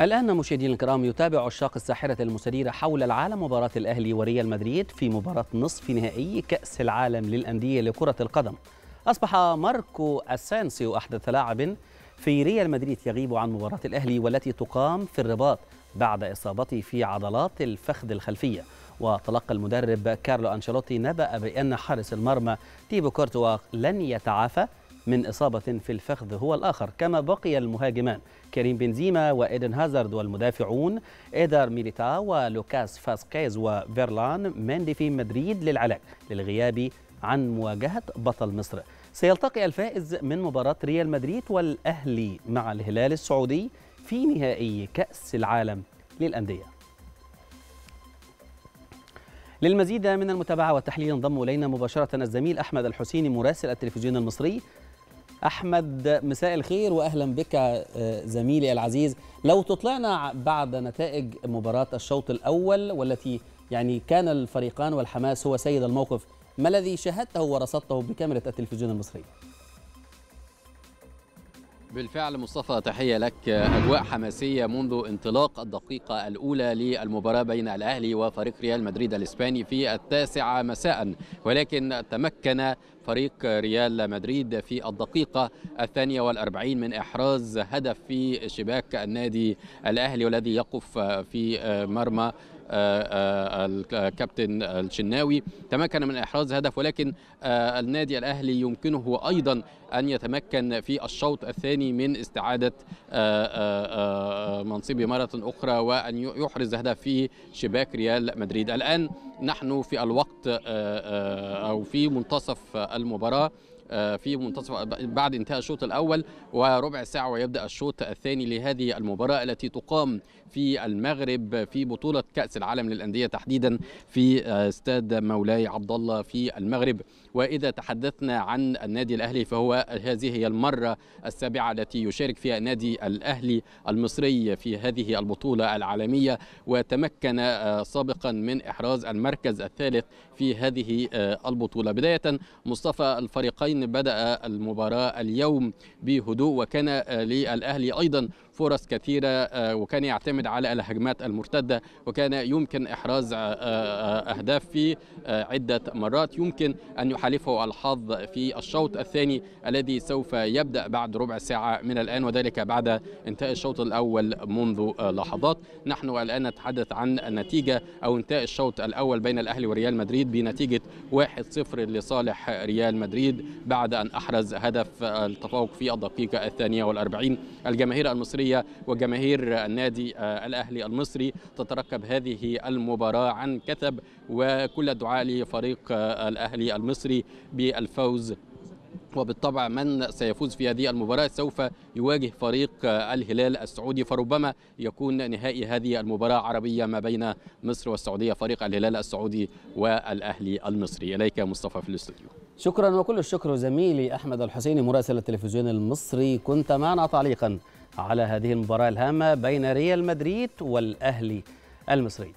الآن مشاهدينا الكرام يتابع عشاق الساحرة المسريرة حول العالم مباراة الأهلي وريال مدريد في مباراة نصف نهائي كأس العالم للأندية لكرة القدم أصبح ماركو أسانسيو أحدث لاعب في ريال مدريد يغيب عن مباراة الأهلي والتي تقام في الرباط بعد إصابته في عضلات الفخذ الخلفية وتلقى المدرب كارلو أنشيلوتي نبأ بأن حارس المرمى تيبو كورتوا لن يتعافى من إصابة في الفخذ هو الآخر كما بقي المهاجمان كريم بنزيما وإيدن هازارد والمدافعون إيدر ميليتا ولوكاس فاسكيز وفيرلان مندي في مدريد للعلاج للغياب عن مواجهة بطل مصر سيلتقي الفائز من مباراة ريال مدريد والأهلي مع الهلال السعودي في نهائي كأس العالم للأندية للمزيد من المتابعة والتحليل انضم إلينا مباشرة الزميل أحمد الحسيني مراسل التلفزيون المصري احمد مساء الخير واهلا بك آه، زميلي العزيز لو تطلعنا بعد نتائج مباراه الشوط الاول والتي يعني كان الفريقان والحماس هو سيد الموقف ما الذي شاهدته ورصدته بكاميرا التلفزيون المصري بالفعل مصطفى تحية لك أجواء حماسية منذ انطلاق الدقيقة الأولى للمباراة بين الأهلي وفريق ريال مدريد الإسباني في التاسعة مساء ولكن تمكن فريق ريال مدريد في الدقيقة الثانية والأربعين من إحراز هدف في شباك النادي الأهلي والذي يقف في مرمى آه، آه، الكابتن آه، الشناوي تمكن من إحراز هدف ولكن النادي الأهلي يمكنه أيضا أن يتمكن في الشوط الثاني من استعادة منصبه مرة أخرى وأن يحرز هدف في شباك ريال مدريد الآن نحن في الوقت أو في منتصف المباراة آه، في منتصف بعد انتهاء الشوط الاول وربع ساعه ويبدا الشوط الثاني لهذه المباراه التي تقام في المغرب في بطوله كاس العالم للانديه تحديدا في آه، استاد مولاي عبد الله في المغرب واذا تحدثنا عن النادي الاهلي فهو هذه هي المره السابعه التي يشارك فيها النادي الاهلي المصري في هذه البطوله العالميه وتمكن آه، سابقا من احراز المركز الثالث في هذه البطوله بدايه مصطفى الفريقين الشوطين بدأ المباراة اليوم بهدوء وكان للأهلي أيضا فرص كثيرة آه، وكان يعتمد على الهجمات المرتدة وكان يمكن إحراز آه، آه، أهداف فيه عدة مرات يمكن أن يحالفه الحظ في الشوط الثاني الذي سوف يبدأ بعد ربع ساعة من الآن وذلك بعد انتهاء الشوط الأول منذ لحظات نحن الآن نتحدث عن النتيجة أو انتهاء الشوط الأول بين الأهلي وريال مدريد بنتيجة 1-0 لصالح ريال مدريد بعد أن أحرز هدف التفوق في الدقيقة الثانية والأربعين الجماهير المصرية المصرية وجماهير النادي آه، الأهلي المصري تترقب هذه المباراة عن كثب وكل الدعاء لفريق آه، الأهلي المصري بالفوز وبالطبع من سيفوز في هذه المباراة سوف يواجه فريق آه، الهلال السعودي فربما يكون نهائي هذه المباراة عربية ما بين مصر والسعودية فريق الهلال السعودي والأهلي المصري إليك مصطفى في الاستوديو شكرا وكل الشكر زميلي أحمد الحسيني مراسل التلفزيون المصري كنت معنا تعليقا على هذه المباراة الهامة بين ريال مدريد والأهلي المصري